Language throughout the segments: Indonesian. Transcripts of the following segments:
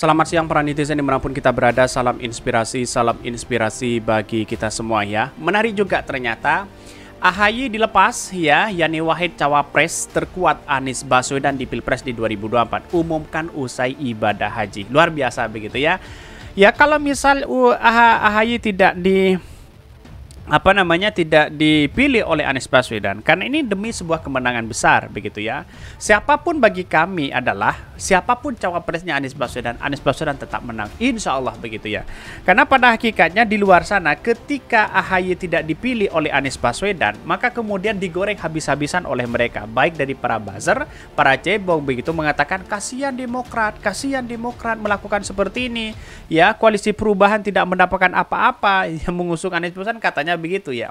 Selamat siang para netizen dimanapun kita berada Salam inspirasi, salam inspirasi bagi kita semua ya Menarik juga ternyata AHY dilepas ya, Yani Wahid cawapres terkuat Anies Baswedan di Pilpres di 2024 Umumkan usai ibadah haji Luar biasa begitu ya Ya kalau misal uh, AHY tidak di apa namanya tidak dipilih oleh Anies Baswedan karena ini demi sebuah kemenangan besar begitu ya. Siapapun bagi kami adalah siapapun cawapresnya Anies Baswedan, Anies Baswedan tetap menang. Insya Allah begitu ya. Karena pada hakikatnya di luar sana ketika AHY tidak dipilih oleh Anies Baswedan, maka kemudian digoreng habis-habisan oleh mereka. Baik dari para buzzer, para cebong begitu mengatakan kasihan Demokrat, kasihan Demokrat melakukan seperti ini. Ya, koalisi perubahan tidak mendapatkan apa-apa yang mengusung Anies Baswedan katanya begitu ya.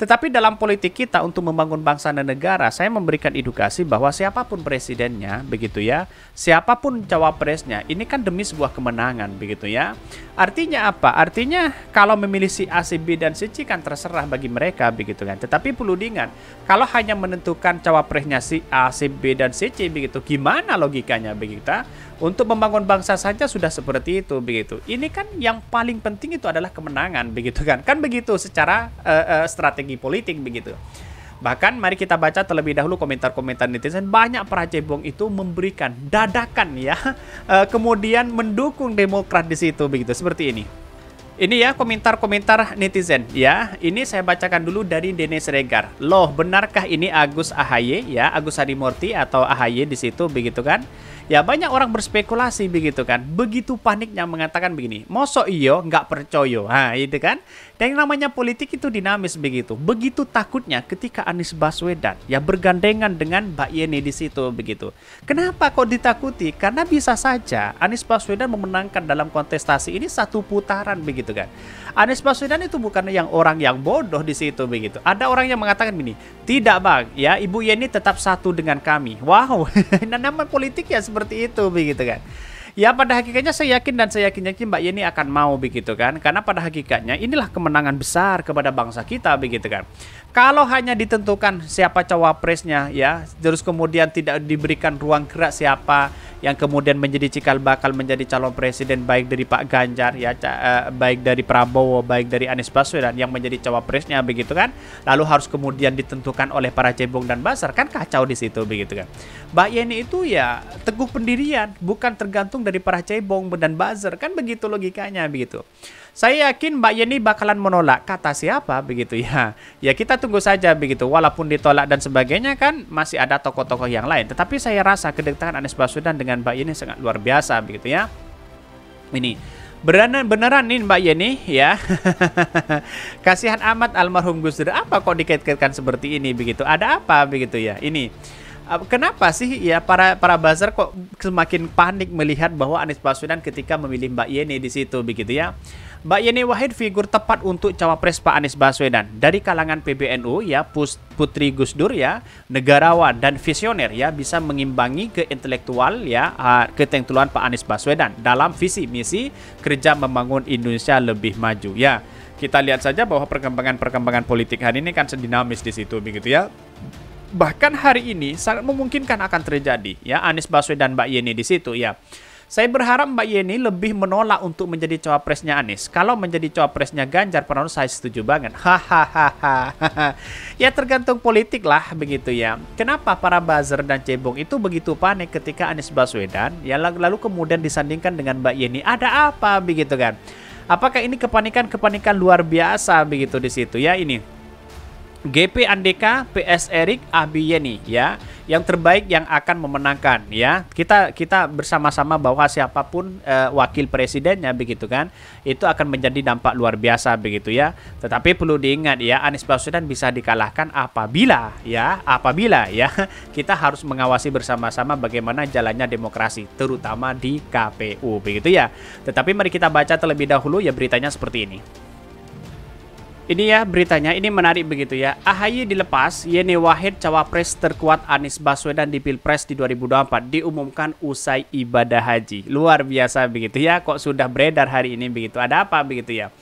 Tetapi dalam politik kita untuk membangun bangsa dan negara, saya memberikan edukasi bahwa siapapun presidennya, begitu ya, siapapun cawapresnya, ini kan demi sebuah kemenangan, begitu ya. Artinya apa? Artinya kalau memilih si A, si B dan si C kan terserah bagi mereka begitu kan. Tetapi perlu diingat, kalau hanya menentukan cawapresnya si A, si B dan si C begitu, gimana logikanya begitu? Untuk membangun bangsa saja sudah seperti itu begitu. Ini kan yang paling penting itu adalah kemenangan begitu kan. Kan begitu secara uh, uh, strategi politik begitu. Bahkan mari kita baca terlebih dahulu komentar-komentar netizen. Banyak para cebong itu memberikan dadakan ya. Eh, kemudian mendukung Demokrat di situ begitu seperti ini. Ini ya komentar-komentar netizen ya. Ini saya bacakan dulu dari Dene Regar. Loh, benarkah ini Agus AHY ya, Agus Harimurti atau AHY di situ begitu kan? Ya banyak orang berspekulasi begitu kan. Begitu paniknya mengatakan begini, mosok iyo nggak percoyo. Nah itu kan. Yang namanya politik itu dinamis begitu. Begitu takutnya ketika Anies Baswedan ya bergandengan dengan Mbak Yeni di situ begitu. Kenapa kok ditakuti? Karena bisa saja Anies Baswedan memenangkan dalam kontestasi ini satu putaran begitu kan. Anies Baswedan itu bukan yang orang yang bodoh di situ begitu. Ada orang yang mengatakan begini, tidak bang, ya Ibu Yeni tetap satu dengan kami. Wow, nah, nama politik ya seperti itu begitu kan. Ya pada hakikatnya saya yakin dan saya yakin yakin Mbak Yeni akan mau begitu kan. Karena pada hakikatnya inilah kemenangan besar kepada bangsa kita begitu kan. Kalau hanya ditentukan siapa cawapresnya ya, terus kemudian tidak diberikan ruang gerak siapa yang kemudian menjadi cikal bakal menjadi calon presiden baik dari Pak Ganjar ya, eh, baik dari Prabowo, baik dari Anies Baswedan yang menjadi cawapresnya begitu kan. Lalu harus kemudian ditentukan oleh para cebong dan basar kan kacau di situ begitu kan. Mbak Yeni itu ya teguh pendirian, bukan tergantung dari para cebong dan buzzer kan begitu logikanya begitu. Saya yakin Mbak Yeni bakalan menolak. Kata siapa begitu ya? Ya kita tunggu saja begitu. Walaupun ditolak dan sebagainya kan masih ada tokoh-tokoh yang lain. Tetapi saya rasa kedekatan Anies Baswedan dengan Mbak Yeni sangat luar biasa begitu ya. Ini Beneran, beneran nih Mbak Yeni ya. Kasihan amat almarhum Gus Dur. Apa kok dikait-kaitkan seperti ini begitu? Ada apa begitu ya? Ini eh, kenapa sih ya para para buzzer kok semakin panik melihat bahwa Anies Baswedan ketika memilih Mbak Yeni di situ begitu ya? Mbak Yeni Wahid figur tepat untuk cawapres Pak Anies Baswedan dari kalangan PBNU ya Putri Gus Dur ya negarawan dan visioner ya bisa mengimbangi ke intelektual ya ketentuan Pak Anies Baswedan dalam visi misi kerja membangun Indonesia lebih maju ya kita lihat saja bahwa perkembangan-perkembangan politik hari ini kan sedinamis di situ begitu ya bahkan hari ini sangat memungkinkan akan terjadi ya Anies Baswedan Mbak Yeni di situ ya saya berharap Mbak Yeni lebih menolak untuk menjadi cawapresnya Anies. Kalau menjadi cawapresnya Ganjar Pranowo saya setuju banget. Hahaha. ya tergantung politik lah begitu ya. Kenapa para buzzer dan cebong itu begitu panik ketika Anies Baswedan ya lalu kemudian disandingkan dengan Mbak Yeni? Ada apa begitu kan? Apakah ini kepanikan-kepanikan luar biasa begitu di situ ya ini? GP Andeka, PS Erik, Abi Yeni ya. Yang terbaik yang akan memenangkan ya. Kita kita bersama-sama bahwa siapapun e, wakil presidennya begitu kan, itu akan menjadi dampak luar biasa begitu ya. Tetapi perlu diingat ya, Anies Baswedan bisa dikalahkan apabila ya, apabila ya kita harus mengawasi bersama-sama bagaimana jalannya demokrasi terutama di KPU begitu ya. Tetapi mari kita baca terlebih dahulu ya beritanya seperti ini. Ini ya beritanya, ini menarik begitu ya. AHY dilepas, Yeni Wahid cawapres terkuat Anies Baswedan di Pilpres di 2024 diumumkan usai ibadah haji. Luar biasa begitu ya, kok sudah beredar hari ini begitu. Ada apa begitu ya?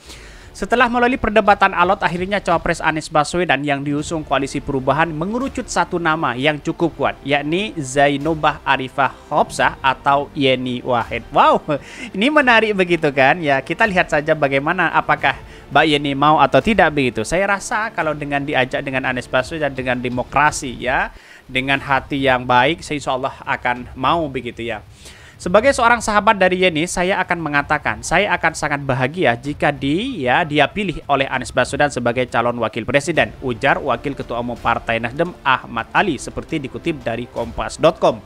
Setelah melalui perdebatan alot, akhirnya cawapres Anies Baswedan yang diusung koalisi perubahan mengerucut satu nama yang cukup kuat, yakni Zainobah Arifah Hopsah atau Yeni Wahid. Wow, ini menarik begitu kan? Ya, kita lihat saja bagaimana apakah Mbak Yeni mau atau tidak begitu. Saya rasa kalau dengan diajak dengan Anies Baswedan dengan demokrasi ya, dengan hati yang baik, saya insya Allah akan mau begitu ya. Sebagai seorang sahabat dari Yeni, saya akan mengatakan, saya akan sangat bahagia jika dia ya, dia pilih oleh Anies Baswedan sebagai calon wakil presiden, ujar Wakil Ketua Umum Partai Nasdem Ahmad Ali seperti dikutip dari kompas.com.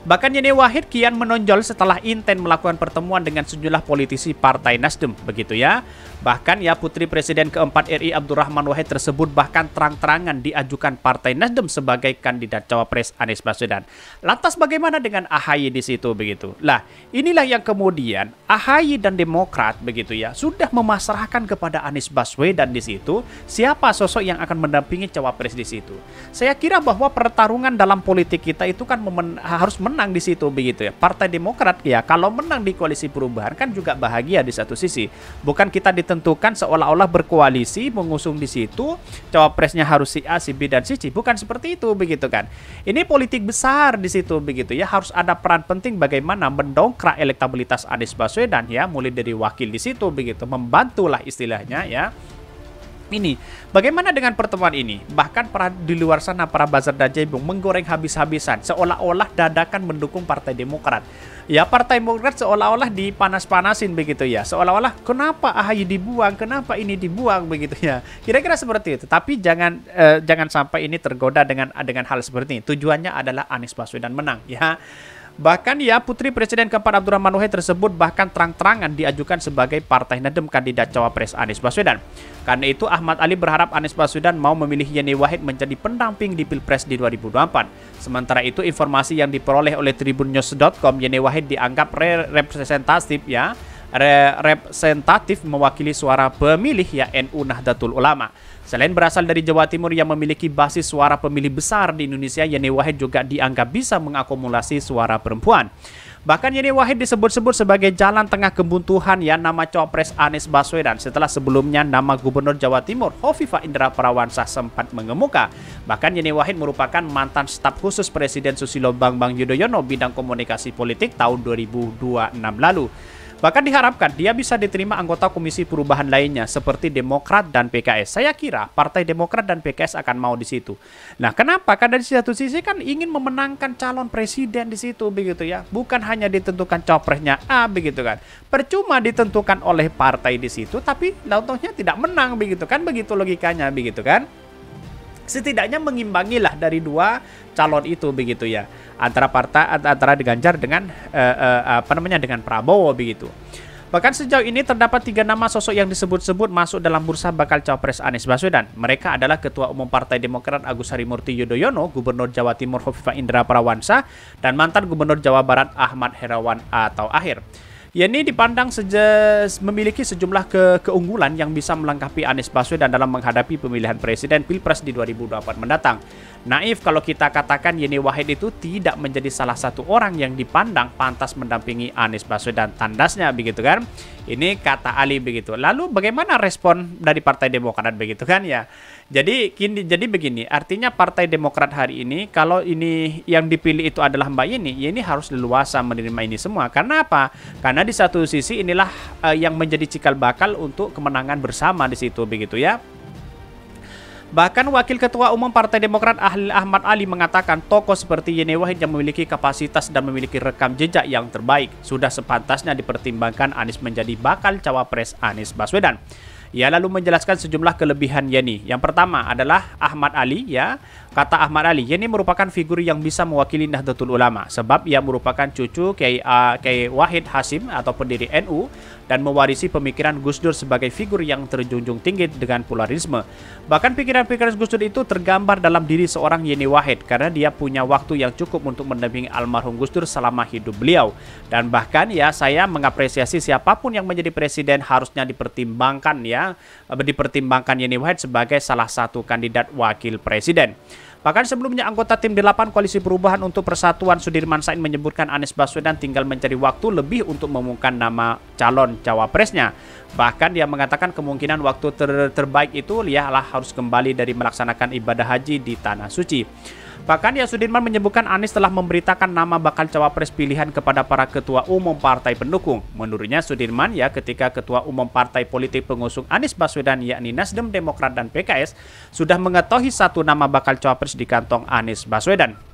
Bahkan Yeni Wahid kian menonjol setelah Inten melakukan pertemuan dengan sejumlah politisi Partai Nasdem, begitu ya. Bahkan ya putri Presiden keempat RI Abdurrahman Wahid tersebut bahkan terang-terangan diajukan Partai Nasdem sebagai kandidat cawapres Anies Baswedan. Lantas bagaimana dengan AHY di situ begitu? Lah, inilah yang kemudian AHY dan Demokrat begitu ya sudah memasrahkan kepada Anies Baswedan di situ siapa sosok yang akan mendampingi cawapres di situ. Saya kira bahwa pertarungan dalam politik kita itu kan memen harus men menang di situ begitu ya. Partai Demokrat ya kalau menang di koalisi perubahan kan juga bahagia di satu sisi. Bukan kita ditentukan seolah-olah berkoalisi mengusung di situ cawapresnya harus si A, si B dan si C. Bukan seperti itu begitu kan. Ini politik besar di situ begitu ya. Harus ada peran penting bagaimana mendongkrak elektabilitas Anies Baswedan ya mulai dari wakil di situ begitu membantulah istilahnya ya ini. Bagaimana dengan pertemuan ini? Bahkan para di luar sana para bazar dan jebong menggoreng habis-habisan seolah-olah dadakan mendukung Partai Demokrat. Ya Partai Demokrat seolah-olah dipanas-panasin begitu ya. Seolah-olah kenapa AHY dibuang, kenapa ini dibuang begitu ya. Kira-kira seperti itu. Tapi jangan eh, jangan sampai ini tergoda dengan dengan hal seperti ini. Tujuannya adalah Anies Baswedan menang ya. Bahkan ya putri presiden keempat Abdurrahman Wahid tersebut bahkan terang-terangan diajukan sebagai partai Nasdem kandidat cawapres Anies Baswedan. Karena itu Ahmad Ali berharap Anies Baswedan mau memilih Yeni Wahid menjadi pendamping di Pilpres di 2024. Sementara itu informasi yang diperoleh oleh tribunnews.com Yeni Wahid dianggap re representatif ya representatif mewakili suara pemilih ya NU Nahdlatul Ulama. Selain berasal dari Jawa Timur yang memiliki basis suara pemilih besar di Indonesia, Yeni Wahid juga dianggap bisa mengakumulasi suara perempuan. Bahkan Yeni Wahid disebut-sebut sebagai jalan tengah kebuntuhan ya nama copres Anies Baswedan setelah sebelumnya nama Gubernur Jawa Timur Hovifa Indra Parawansa sempat mengemuka. Bahkan Yeni Wahid merupakan mantan staf khusus Presiden Susilo Bambang Yudhoyono bidang komunikasi politik tahun 2026 lalu. Bahkan diharapkan dia bisa diterima anggota komisi perubahan lainnya seperti Demokrat dan PKS. Saya kira Partai Demokrat dan PKS akan mau di situ. Nah, kenapa? Karena di satu sisi kan ingin memenangkan calon presiden di situ begitu ya. Bukan hanya ditentukan capresnya A begitu kan. Percuma ditentukan oleh partai di situ tapi lautnya tidak menang begitu kan begitu logikanya begitu kan setidaknya mengimbangilah dari dua calon itu begitu ya antara partai antara Ganjar dengan uh, uh, apa namanya dengan Prabowo begitu. Bahkan sejauh ini terdapat tiga nama sosok yang disebut-sebut masuk dalam bursa bakal cawapres Anies Baswedan. Mereka adalah Ketua Umum Partai Demokrat Agus Harimurti Yudhoyono, Gubernur Jawa Timur Hovifa Indra Parawansa, dan mantan Gubernur Jawa Barat Ahmad Herawan atau Akhir. Ya, ini dipandang seje, memiliki sejumlah ke, keunggulan yang bisa melengkapi Anies Baswedan dalam menghadapi pemilihan presiden Pilpres di 2024 mendatang. Naif kalau kita katakan Yeni Wahid itu tidak menjadi salah satu orang yang dipandang pantas mendampingi Anies Baswedan tandasnya begitu kan. Ini kata Ali begitu. Lalu bagaimana respon dari Partai Demokrat begitu kan ya? Jadi kini, jadi begini, artinya Partai Demokrat hari ini kalau ini yang dipilih itu adalah Mbak Yeni, Yeni harus leluasa menerima ini semua. Karena apa? Karena di satu sisi inilah uh, yang menjadi cikal bakal untuk kemenangan bersama di situ begitu ya. Bahkan Wakil Ketua Umum Partai Demokrat Ahli Ahmad Ali mengatakan tokoh seperti Yeni Wahid yang memiliki kapasitas dan memiliki rekam jejak yang terbaik sudah sepantasnya dipertimbangkan Anies menjadi bakal cawapres Anies Baswedan. Ia lalu menjelaskan sejumlah kelebihan Yeni. Yang pertama adalah Ahmad Ali ya Kata Ahmad Ali, ini merupakan figur yang bisa mewakili Nahdlatul Ulama sebab ia merupakan cucu Kiai, uh, Wahid Hasim atau pendiri NU dan mewarisi pemikiran Gus Dur sebagai figur yang terjunjung tinggi dengan pluralisme. Bahkan pikiran-pikiran Gus Dur itu tergambar dalam diri seorang Yeni Wahid karena dia punya waktu yang cukup untuk mendampingi almarhum Gus Dur selama hidup beliau. Dan bahkan ya saya mengapresiasi siapapun yang menjadi presiden harusnya dipertimbangkan ya dipertimbangkan Yeni Wahid sebagai salah satu kandidat wakil presiden. Bahkan sebelumnya anggota tim delapan Koalisi Perubahan untuk Persatuan Sudirman Said menyebutkan Anies Baswedan tinggal mencari waktu lebih untuk mengumumkan nama calon cawapresnya. Bahkan dia mengatakan kemungkinan waktu ter terbaik itu ialah harus kembali dari melaksanakan ibadah haji di tanah suci. Bahkan ya Sudirman menyebutkan Anies telah memberitakan nama bakal cawapres pilihan kepada para ketua umum partai pendukung. Menurutnya Sudirman ya ketika ketua umum partai politik pengusung Anies Baswedan yakni Nasdem, Demokrat dan PKS sudah mengetahui satu nama bakal cawapres di kantong Anies Baswedan.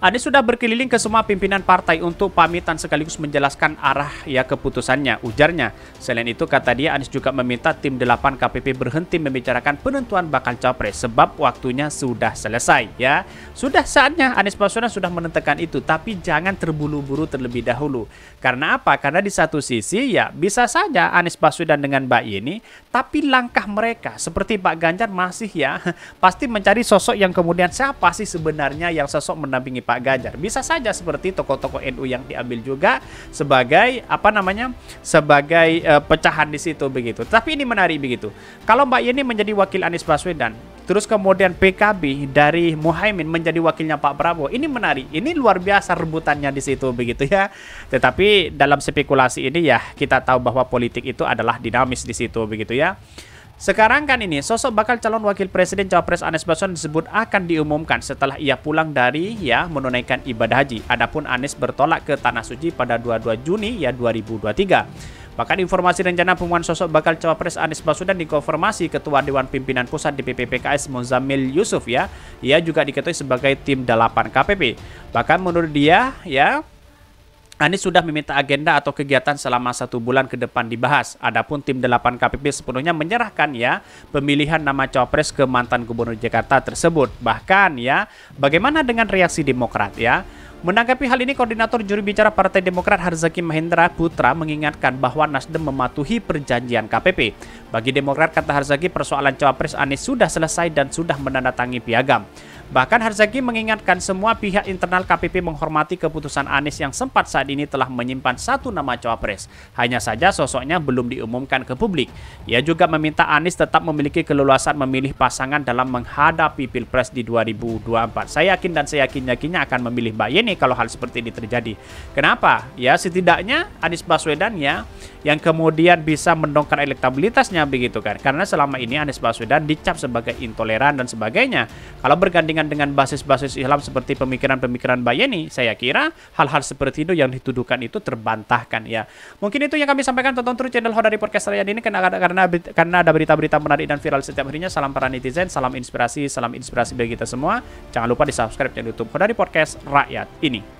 Anies sudah berkeliling ke semua pimpinan partai untuk pamitan sekaligus menjelaskan arah ya keputusannya, ujarnya. Selain itu, kata dia, Anies juga meminta tim 8 KPP berhenti membicarakan penentuan bakal capres sebab waktunya sudah selesai ya. Sudah saatnya Anies Baswedan sudah menentukan itu, tapi jangan terburu-buru terlebih dahulu. Karena apa? Karena di satu sisi ya bisa saja Anies Baswedan dengan Mbak ini, tapi langkah mereka seperti Pak Ganjar masih ya pasti mencari sosok yang kemudian siapa sih sebenarnya yang sosok mendampingi Pak Ganjar. Bisa saja seperti tokoh-tokoh NU yang diambil juga sebagai apa namanya? sebagai uh, pecahan di situ begitu. Tapi ini menarik begitu. Kalau Mbak Yeni menjadi wakil Anies Baswedan, terus kemudian PKB dari Muhaimin menjadi wakilnya Pak Prabowo. Ini menarik. Ini luar biasa rebutannya di situ begitu ya. Tetapi dalam spekulasi ini ya kita tahu bahwa politik itu adalah dinamis di situ begitu ya. Sekarang kan ini, sosok bakal calon wakil presiden cawapres Anies Baswedan disebut akan diumumkan setelah ia pulang dari ya menunaikan ibadah haji. Adapun Anies bertolak ke Tanah Suci pada 22 Juni ya 2023. Bahkan informasi rencana pengumuman sosok bakal cawapres Anies Baswedan dikonfirmasi Ketua Dewan Pimpinan Pusat DPP PKS Muzamil Yusuf ya. Ia juga diketahui sebagai tim delapan KPP. Bahkan menurut dia ya Anies sudah meminta agenda atau kegiatan selama satu bulan ke depan dibahas. Adapun tim 8 KPP sepenuhnya menyerahkan ya pemilihan nama cawapres ke mantan gubernur Jakarta tersebut. Bahkan ya, bagaimana dengan reaksi Demokrat ya? Menanggapi hal ini, Koordinator Juru Bicara Partai Demokrat Harzaki Mahendra Putra mengingatkan bahwa Nasdem mematuhi perjanjian KPP. Bagi Demokrat, kata Harzaki, persoalan cawapres Anies sudah selesai dan sudah menandatangani piagam. Bahkan Harzaki mengingatkan semua pihak internal KPP menghormati keputusan Anies yang sempat saat ini telah menyimpan satu nama cawapres. Hanya saja sosoknya belum diumumkan ke publik. Ia juga meminta Anies tetap memiliki keleluasan memilih pasangan dalam menghadapi Pilpres di 2024. Saya yakin dan saya yakin-yakinnya akan memilih Mbak Yeni kalau hal seperti ini terjadi. Kenapa? Ya setidaknya Anies Baswedan ya yang kemudian bisa mendongkrak elektabilitasnya begitu kan. Karena selama ini Anies Baswedan dicap sebagai intoleran dan sebagainya. Kalau bergandingan dibandingkan dengan basis-basis Islam seperti pemikiran-pemikiran Bayani, saya kira hal-hal seperti itu yang dituduhkan itu terbantahkan ya. Mungkin itu yang kami sampaikan tonton terus channel Hodari Podcast saya ini karena karena karena ada berita-berita menarik dan viral setiap harinya. Salam para netizen, salam inspirasi, salam inspirasi bagi kita semua. Jangan lupa di-subscribe channel YouTube Hodari Podcast Rakyat ini.